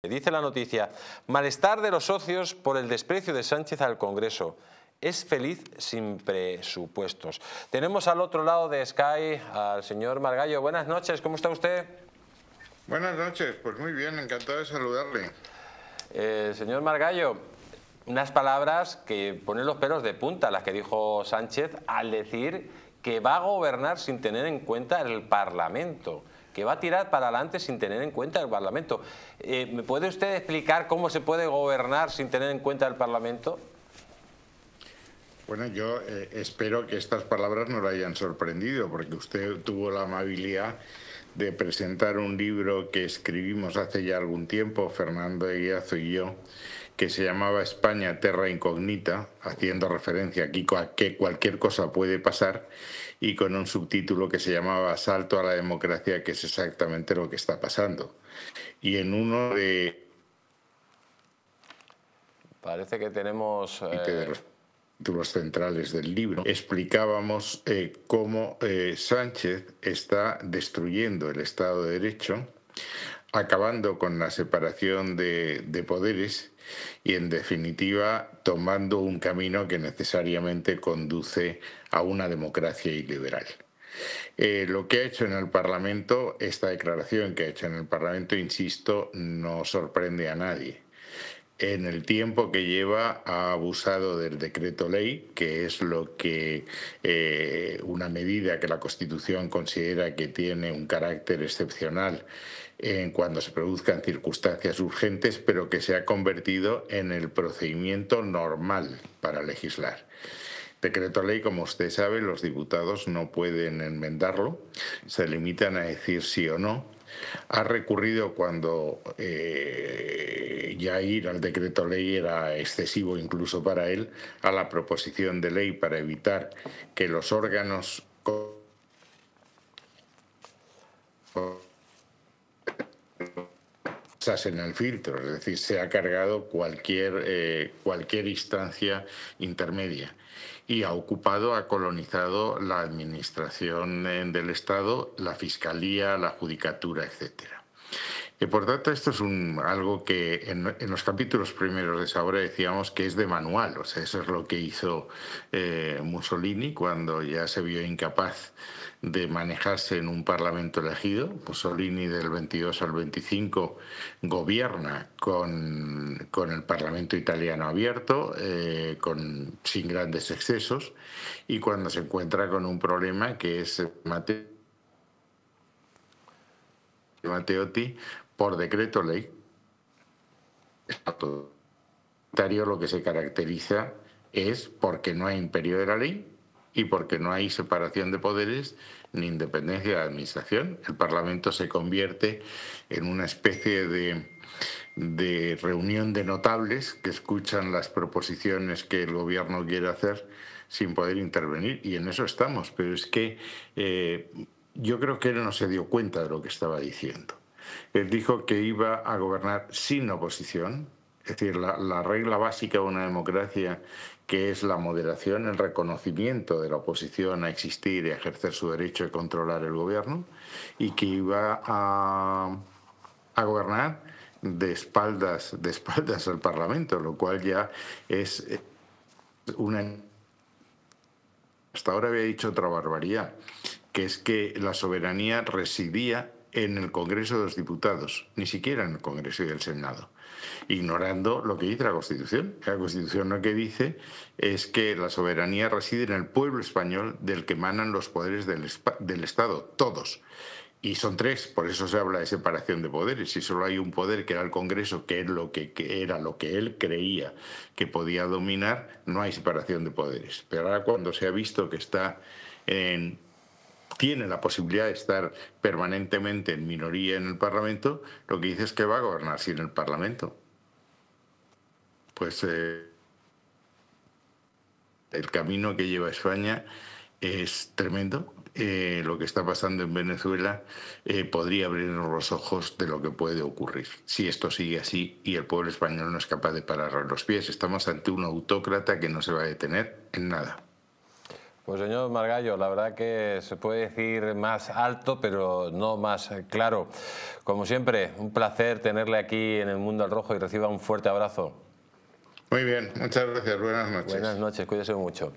Dice la noticia, malestar de los socios por el desprecio de Sánchez al Congreso. Es feliz sin presupuestos. Tenemos al otro lado de Sky al señor Margallo. Buenas noches, ¿cómo está usted? Buenas noches, pues muy bien, encantado de saludarle. Eh, señor Margallo, unas palabras que ponen los pelos de punta, las que dijo Sánchez al decir que va a gobernar sin tener en cuenta el Parlamento que va a tirar para adelante sin tener en cuenta el Parlamento. Eh, ¿Me puede usted explicar cómo se puede gobernar sin tener en cuenta el Parlamento? Bueno, yo eh, espero que estas palabras no lo hayan sorprendido, porque usted tuvo la amabilidad de presentar un libro que escribimos hace ya algún tiempo, Fernando Guiazo y yo, que se llamaba España Terra Incógnita, haciendo referencia aquí a que cualquier cosa puede pasar, y con un subtítulo que se llamaba Asalto a la Democracia, que es exactamente lo que está pasando. Y en uno de... Parece que tenemos... Eh títulos centrales del libro, explicábamos eh, cómo eh, Sánchez está destruyendo el Estado de Derecho acabando con la separación de, poderes y en definitiva tomando un camino que necesariamente conduce a una democracia liberal. Eh, lo que ha hecho en el Parlamento, esta declaración que ha hecho en el Parlamento, insisto, no sorprende a nadie en el tiempo que lleva ha abusado del decreto ley, que es lo que eh, una medida que la Constitución considera que tiene un carácter excepcional en cuando se produzcan circunstancias urgentes, pero que se ha convertido en el procedimiento normal para legislar decreto ley, como usted sabe, los diputados no pueden enmendarlo, se limitan a decir sí o no ha recurrido cuando eh, ya ir al decreto ley era excesivo incluso para él, a la proposición de ley para evitar que los órganos en el filtro, es decir, se ha cargado cualquier, eh, cualquier instancia intermedia y ha ocupado, ha colonizado la administración eh, del Estado, la fiscalía, la judicatura, etcétera por tanto, esto es algo que en, los capítulos primeros de esa obra decíamos que es de manual, o sea, eso es lo que hizo eh, Mussolini cuando ya se vio incapaz de manejarse en un parlamento elegido. Mussolini del 22 al 25 gobierna con, el parlamento italiano abierto, eh, con, sin grandes excesos, y cuando se encuentra con un problema que es Mateo Matteotti por decreto ley, lo que se caracteriza es porque no hay imperio de la ley y porque no hay separación de poderes ni independencia de la administración. El Parlamento se convierte en una especie de, reunión de notables que escuchan las proposiciones que el gobierno quiere hacer sin poder intervenir y en eso estamos, pero es que eh, yo creo que él no se dio cuenta de lo que estaba diciendo. Él dijo que iba a gobernar sin oposición, es decir, la, regla básica de una democracia, que es la moderación, el reconocimiento de la oposición a existir y ejercer su derecho de controlar el gobierno, y que iba a, a gobernar de espaldas, de espaldas al Parlamento, lo cual ya es eh, una... Hasta ahora había dicho otra barbaridad, que es que la soberanía residía en el Congreso de los Diputados, ni siquiera en el Congreso y el Senado, ignorando lo que dice la Constitución. La Constitución lo que dice es que la soberanía reside en el pueblo español del que emanan los poderes del, Estado, todos. Y son tres, por eso se habla de separación de poderes. Si solo hay un poder que era el Congreso, que, es lo que, que, era lo que él creía que podía dominar, no hay separación de poderes. Pero ahora cuando se ha visto que está en tiene la posibilidad de estar permanentemente en minoría en el Parlamento, lo que dice es que va a gobernar sin el Parlamento. Pues eh, el camino que lleva España es tremendo. Eh, lo que está pasando en Venezuela eh, podría abrirnos los ojos de lo que puede ocurrir si esto sigue así y el pueblo español no es capaz de parar los pies. Estamos ante un autócrata que no se va a detener en nada. Pues señor Margallo, la verdad que se puede decir más alto, pero no más claro. Como siempre, un placer tenerle aquí en el Mundo al Rojo y reciba un fuerte abrazo. Muy bien, muchas gracias, buenas noches. Buenas noches, cuídese mucho.